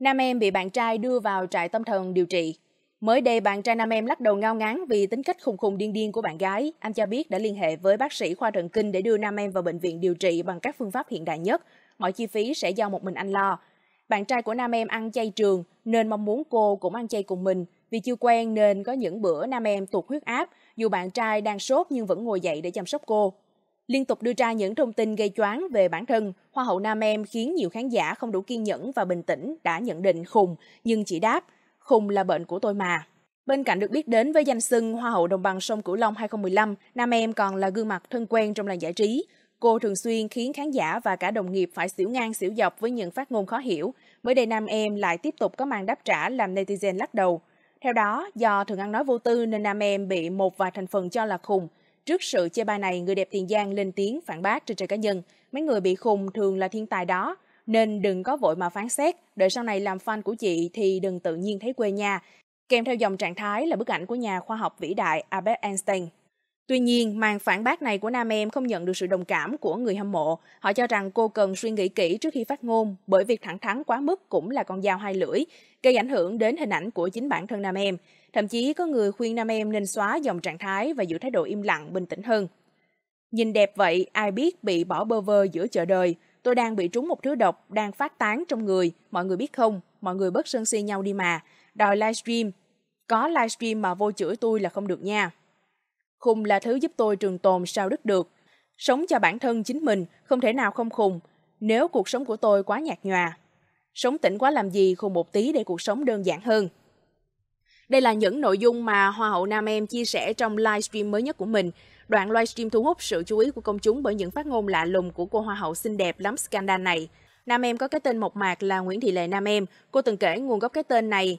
Nam em bị bạn trai đưa vào trại tâm thần điều trị. Mới đây bạn trai nam em lắc đầu ngao ngán vì tính cách khùng khùng điên điên của bạn gái. Anh cho biết đã liên hệ với bác sĩ khoa thần kinh để đưa nam em vào bệnh viện điều trị bằng các phương pháp hiện đại nhất. Mọi chi phí sẽ do một mình anh lo. Bạn trai của nam em ăn chay trường nên mong muốn cô cũng ăn chay cùng mình. Vì chưa quen nên có những bữa nam em tụt huyết áp, dù bạn trai đang sốt nhưng vẫn ngồi dậy để chăm sóc cô liên tục đưa ra những thông tin gây choáng về bản thân, Hoa hậu Nam Em khiến nhiều khán giả không đủ kiên nhẫn và bình tĩnh đã nhận định khùng, nhưng chỉ đáp, khùng là bệnh của tôi mà. Bên cạnh được biết đến với danh xưng Hoa hậu Đồng bằng sông Cửu Long 2015, Nam Em còn là gương mặt thân quen trong làng giải trí. Cô thường xuyên khiến khán giả và cả đồng nghiệp phải xỉu ngang xỉu dọc với những phát ngôn khó hiểu. Mới đây Nam Em lại tiếp tục có màn đáp trả làm netizen lắc đầu. Theo đó, do thường ăn nói vô tư nên Nam Em bị một vài thành phần cho là khùng, Trước sự chê bai này, người đẹp Tiền Giang lên tiếng phản bác trên trời cá nhân. Mấy người bị khùng thường là thiên tài đó, nên đừng có vội mà phán xét. Đợi sau này làm fan của chị thì đừng tự nhiên thấy quê nha Kèm theo dòng trạng thái là bức ảnh của nhà khoa học vĩ đại Albert Einstein. Tuy nhiên, màn phản bác này của nam em không nhận được sự đồng cảm của người hâm mộ. Họ cho rằng cô cần suy nghĩ kỹ trước khi phát ngôn, bởi việc thẳng thắn quá mức cũng là con dao hai lưỡi, gây ảnh hưởng đến hình ảnh của chính bản thân nam em. Thậm chí có người khuyên nam em nên xóa dòng trạng thái và giữ thái độ im lặng, bình tĩnh hơn. Nhìn đẹp vậy, ai biết bị bỏ bơ vơ giữa chợ đời. Tôi đang bị trúng một thứ độc, đang phát tán trong người. Mọi người biết không? Mọi người bớt sân si nhau đi mà. Đòi livestream. Có livestream mà vô chửi tôi là không được nha. Khùng là thứ giúp tôi trường tồn sao đứt được. Sống cho bản thân chính mình, không thể nào không khùng. Nếu cuộc sống của tôi quá nhạt nhòa. Sống tỉnh quá làm gì khùng một tí để cuộc sống đơn giản hơn. Đây là những nội dung mà Hoa hậu Nam Em chia sẻ trong livestream mới nhất của mình. Đoạn livestream thu hút sự chú ý của công chúng bởi những phát ngôn lạ lùng của cô Hoa hậu xinh đẹp lắm scandal này. Nam Em có cái tên mộc mạc là Nguyễn Thị Lệ Nam Em. Cô từng kể nguồn gốc cái tên này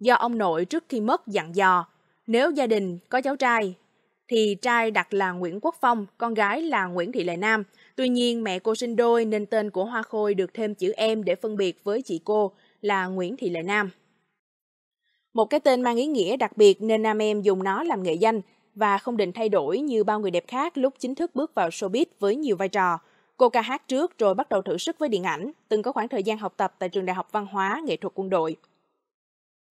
do ông nội trước khi mất dặn dò. Nếu gia đình có cháu trai, thì trai đặt là Nguyễn Quốc Phong, con gái là Nguyễn Thị Lệ Nam. Tuy nhiên, mẹ cô sinh đôi nên tên của Hoa Khôi được thêm chữ em để phân biệt với chị cô là Nguyễn Thị Lệ Nam. Một cái tên mang ý nghĩa đặc biệt nên nam em dùng nó làm nghệ danh và không định thay đổi như bao người đẹp khác lúc chính thức bước vào showbiz với nhiều vai trò. Cô ca hát trước rồi bắt đầu thử sức với điện ảnh, từng có khoảng thời gian học tập tại trường Đại học Văn hóa Nghệ thuật Quân đội.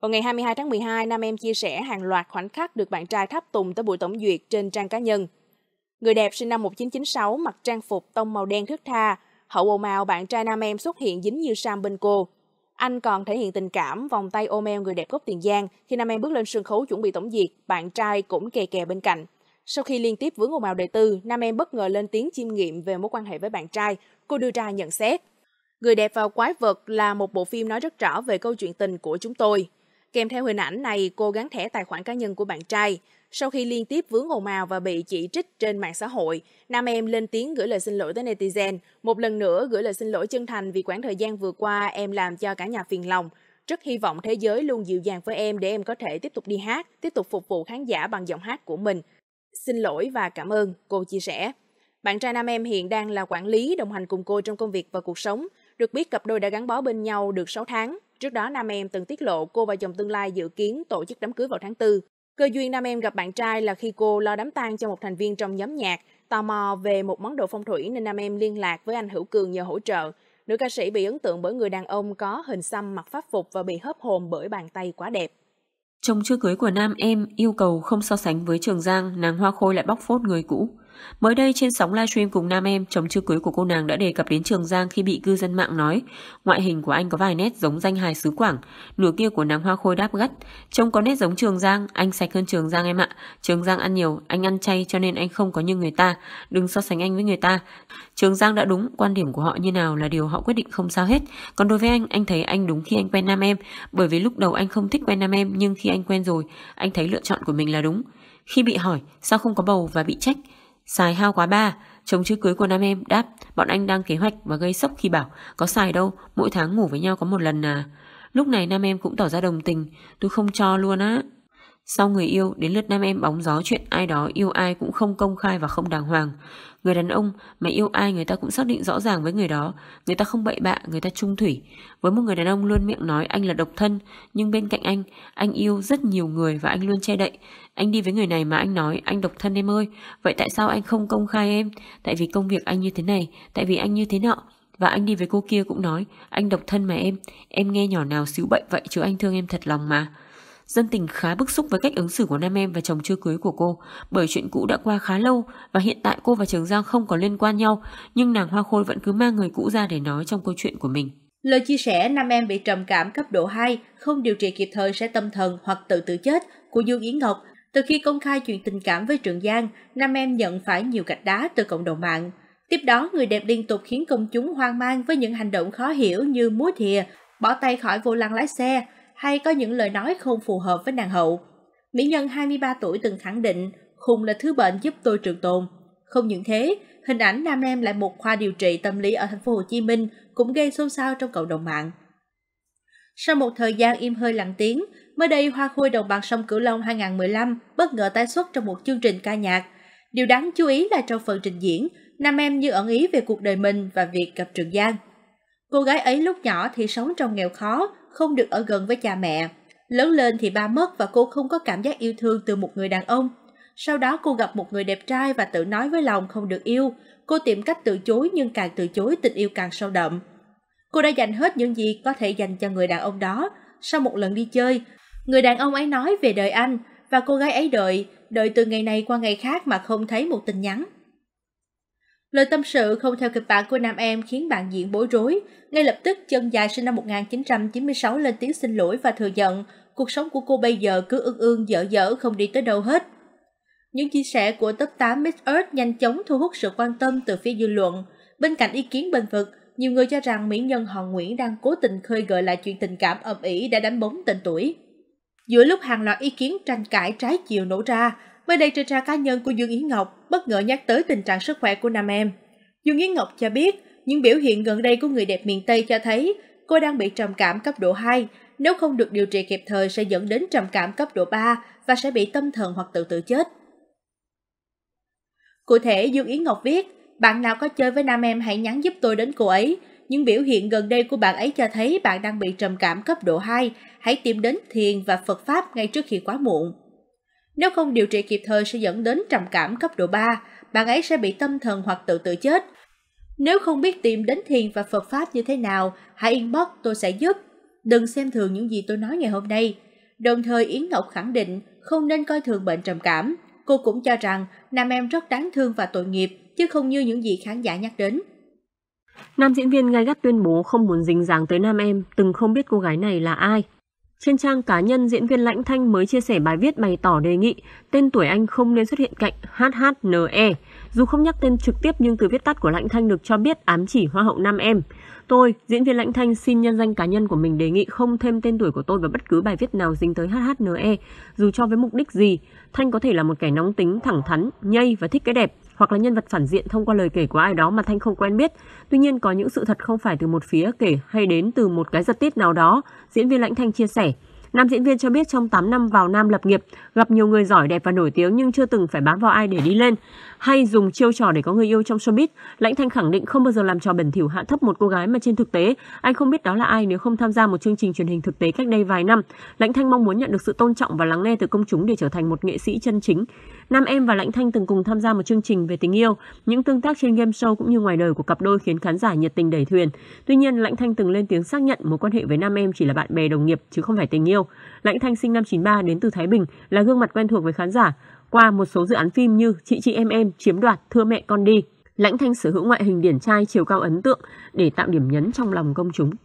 Vào ngày 22 tháng 12, nam em chia sẻ hàng loạt khoảnh khắc được bạn trai thắp tùng tới buổi tổng duyệt trên trang cá nhân. Người đẹp sinh năm 1996 mặc trang phục tông màu đen thước tha, hậu ồn ào bạn trai nam em xuất hiện dính như sam bên cô. Anh còn thể hiện tình cảm vòng tay ôm eo người đẹp gốc Tiền Giang khi nam em bước lên sân khấu chuẩn bị tổng duyệt, bạn trai cũng kè kè bên cạnh. Sau khi liên tiếp vướng ồn ào đời tư, nam em bất ngờ lên tiếng chiêm nghiệm về mối quan hệ với bạn trai. Cô đưa ra nhận xét. Người đẹp và quái vật là một bộ phim nói rất rõ về câu chuyện tình của chúng tôi. Kèm theo hình ảnh này, cô gắn thẻ tài khoản cá nhân của bạn trai. Sau khi liên tiếp vướng ồn ào và bị chỉ trích trên mạng xã hội, nam em lên tiếng gửi lời xin lỗi tới netizen. Một lần nữa gửi lời xin lỗi chân thành vì quãng thời gian vừa qua em làm cho cả nhà phiền lòng. Rất hy vọng thế giới luôn dịu dàng với em để em có thể tiếp tục đi hát, tiếp tục phục vụ khán giả bằng giọng hát của mình. Xin lỗi và cảm ơn, cô chia sẻ. Bạn trai nam em hiện đang là quản lý đồng hành cùng cô trong công việc và cuộc sống. Được biết cặp đôi đã gắn bó bên nhau được 6 tháng. Trước đó, nam em từng tiết lộ cô và chồng tương lai dự kiến tổ chức đám cưới vào tháng 4. Cơ duyên nam em gặp bạn trai là khi cô lo đám tang cho một thành viên trong nhóm nhạc. Tò mò về một món đồ phong thủy nên nam em liên lạc với anh Hữu Cường nhờ hỗ trợ. Nữ ca sĩ bị ấn tượng bởi người đàn ông có hình xăm mặc pháp phục và bị hớp hồn bởi bàn tay quá đẹp. chồng chưa cưới của nam em, yêu cầu không so sánh với Trường Giang, nàng Hoa Khôi lại bóc phốt người cũ. Mới đây trên sóng livestream cùng nam em, chồng chưa cưới của cô nàng đã đề cập đến Trường Giang khi bị cư dân mạng nói ngoại hình của anh có vài nét giống danh hài xứ Quảng, nửa kia của nàng hoa khôi đáp gắt. Trông có nét giống Trường Giang, anh sạch hơn Trường Giang em ạ. Trường Giang ăn nhiều, anh ăn chay cho nên anh không có như người ta. Đừng so sánh anh với người ta. Trường Giang đã đúng, quan điểm của họ như nào là điều họ quyết định không sao hết. Còn đối với anh, anh thấy anh đúng khi anh quen nam em, bởi vì lúc đầu anh không thích quen nam em nhưng khi anh quen rồi, anh thấy lựa chọn của mình là đúng. Khi bị hỏi sao không có bầu và bị trách, Xài hao quá ba, chồng chưa cưới của nam em đáp, bọn anh đang kế hoạch và gây sốc khi bảo có xài đâu, mỗi tháng ngủ với nhau có một lần à. Lúc này nam em cũng tỏ ra đồng tình, tôi không cho luôn á. Sau người yêu, đến lượt nam em bóng gió chuyện ai đó yêu ai cũng không công khai và không đàng hoàng. Người đàn ông mà yêu ai người ta cũng xác định rõ ràng với người đó. Người ta không bậy bạ, người ta trung thủy. Với một người đàn ông luôn miệng nói anh là độc thân, nhưng bên cạnh anh, anh yêu rất nhiều người và anh luôn che đậy. Anh đi với người này mà anh nói anh độc thân em ơi. Vậy tại sao anh không công khai em? Tại vì công việc anh như thế này, tại vì anh như thế nọ. Và anh đi với cô kia cũng nói, anh độc thân mà em, em nghe nhỏ nào xíu bậy vậy chứ anh thương em thật lòng mà. Dân tình khá bức xúc với cách ứng xử của nam em và chồng chưa cưới của cô, bởi chuyện cũ đã qua khá lâu và hiện tại cô và Trường Giang không có liên quan nhau, nhưng nàng Hoa Khôi vẫn cứ mang người cũ ra để nói trong câu chuyện của mình. Lời chia sẻ nam em bị trầm cảm cấp độ 2, không điều trị kịp thời sẽ tâm thần hoặc tự tử chết của Dương Yến Ngọc. Từ khi công khai chuyện tình cảm với Trường Giang, nam em nhận phải nhiều gạch đá từ cộng đồng mạng. Tiếp đó, người đẹp liên tục khiến công chúng hoang mang với những hành động khó hiểu như múa thìa, bỏ tay khỏi vô lăng lái xe, hay có những lời nói không phù hợp với nàng hậu. Mỹ Nhân 23 tuổi từng khẳng định khùng là thứ bệnh giúp tôi trường tồn. Không những thế, hình ảnh nam em lại một khoa điều trị tâm lý ở thành phố Hồ Chí Minh cũng gây xôn xao trong cộng đồng mạng. Sau một thời gian im hơi lặng tiếng, mới đây Hoa Khôi Đồng bằng sông Cửu Long 2015 bất ngờ tái xuất trong một chương trình ca nhạc. Điều đáng chú ý là trong phần trình diễn, nam em như ẩn ý về cuộc đời mình và việc gặp Trường Giang. Cô gái ấy lúc nhỏ thì sống trong nghèo khó, không được ở gần với cha mẹ. Lớn lên thì ba mất và cô không có cảm giác yêu thương từ một người đàn ông. Sau đó cô gặp một người đẹp trai và tự nói với lòng không được yêu. Cô tìm cách từ chối nhưng càng từ chối tình yêu càng sâu đậm. Cô đã dành hết những gì có thể dành cho người đàn ông đó. Sau một lần đi chơi, người đàn ông ấy nói về đời anh và cô gái ấy đợi, đợi từ ngày này qua ngày khác mà không thấy một tin nhắn. Lời tâm sự không theo kịch bản của nam em khiến bạn diễn bối rối. Ngay lập tức, chân dài sinh năm 1996 lên tiếng xin lỗi và thừa nhận cuộc sống của cô bây giờ cứ ương ương dở dở không đi tới đâu hết. Những chia sẻ của top 8 Miss Earth nhanh chóng thu hút sự quan tâm từ phía dư luận. Bên cạnh ý kiến bình vực, nhiều người cho rằng mỹ nhân hoàng Nguyễn đang cố tình khơi gợi lại chuyện tình cảm ầm ĩ đã đánh bóng tên tuổi. Giữa lúc hàng loạt ý kiến tranh cãi trái chiều nổ ra, mới đây trên trang cá nhân của Dương Yến Ngọc bất ngờ nhắc tới tình trạng sức khỏe của nam em. Dương Yến Ngọc cho biết, những biểu hiện gần đây của người đẹp miền Tây cho thấy cô đang bị trầm cảm cấp độ 2, nếu không được điều trị kịp thời sẽ dẫn đến trầm cảm cấp độ 3 và sẽ bị tâm thần hoặc tự tử chết. Cụ thể, Dương Yến Ngọc viết, bạn nào có chơi với nam em hãy nhắn giúp tôi đến cô ấy. Những biểu hiện gần đây của bạn ấy cho thấy bạn đang bị trầm cảm cấp độ 2, hãy tìm đến thiền và Phật Pháp ngay trước khi quá muộn. Nếu không điều trị kịp thời sẽ dẫn đến trầm cảm cấp độ 3, bạn ấy sẽ bị tâm thần hoặc tự tử chết. Nếu không biết tìm đến thiền và Phật Pháp như thế nào, hãy inbox tôi sẽ giúp. Đừng xem thường những gì tôi nói ngày hôm nay. Đồng thời Yến Ngọc khẳng định không nên coi thường bệnh trầm cảm. Cô cũng cho rằng nam em rất đáng thương và tội nghiệp, chứ không như những gì khán giả nhắc đến. Nam diễn viên gai gắt tuyên bố không muốn dính dáng tới nam em, từng không biết cô gái này là ai, trên trang cá nhân, diễn viên Lãnh Thanh mới chia sẻ bài viết bày tỏ đề nghị tên tuổi anh không nên xuất hiện cạnh HHNE. Dù không nhắc tên trực tiếp nhưng từ viết tắt của Lãnh Thanh được cho biết ám chỉ Hoa hậu Nam Em. Tôi, diễn viên Lãnh Thanh xin nhân danh cá nhân của mình đề nghị không thêm tên tuổi của tôi vào bất cứ bài viết nào dính tới HHNE, dù cho với mục đích gì. Thanh có thể là một kẻ nóng tính, thẳng thắn, nhây và thích cái đẹp hoặc là nhân vật phản diện thông qua lời kể của ai đó mà Thanh không quen biết. Tuy nhiên có những sự thật không phải từ một phía kể hay đến từ một cái giật tít nào đó, diễn viên Lãnh Thanh chia sẻ. Nam diễn viên cho biết trong 8 năm vào Nam lập nghiệp, gặp nhiều người giỏi đẹp và nổi tiếng nhưng chưa từng phải bám vào ai để đi lên. Hay dùng chiêu trò để có người yêu trong showbiz, Lãnh Thanh khẳng định không bao giờ làm trò bẩn thỉu hạ thấp một cô gái mà trên thực tế, anh không biết đó là ai nếu không tham gia một chương trình truyền hình thực tế cách đây vài năm. Lãnh Thanh mong muốn nhận được sự tôn trọng và lắng nghe từ công chúng để trở thành một nghệ sĩ chân chính. Nam Em và Lãnh Thanh từng cùng tham gia một chương trình về tình yêu. Những tương tác trên game show cũng như ngoài đời của cặp đôi khiến khán giả nhiệt tình đẩy thuyền. Tuy nhiên, Lãnh Thanh từng lên tiếng xác nhận mối quan hệ với Nam Em chỉ là bạn bè đồng nghiệp chứ không phải tình yêu. Lãnh Thanh sinh năm 93 đến từ Thái Bình, là gương mặt quen thuộc với khán giả qua một số dự án phim như Chị chị em em, Chiếm đoạt, Thưa mẹ con đi. Lãnh Thanh sở hữu ngoại hình điển trai chiều cao ấn tượng để tạo điểm nhấn trong lòng công chúng.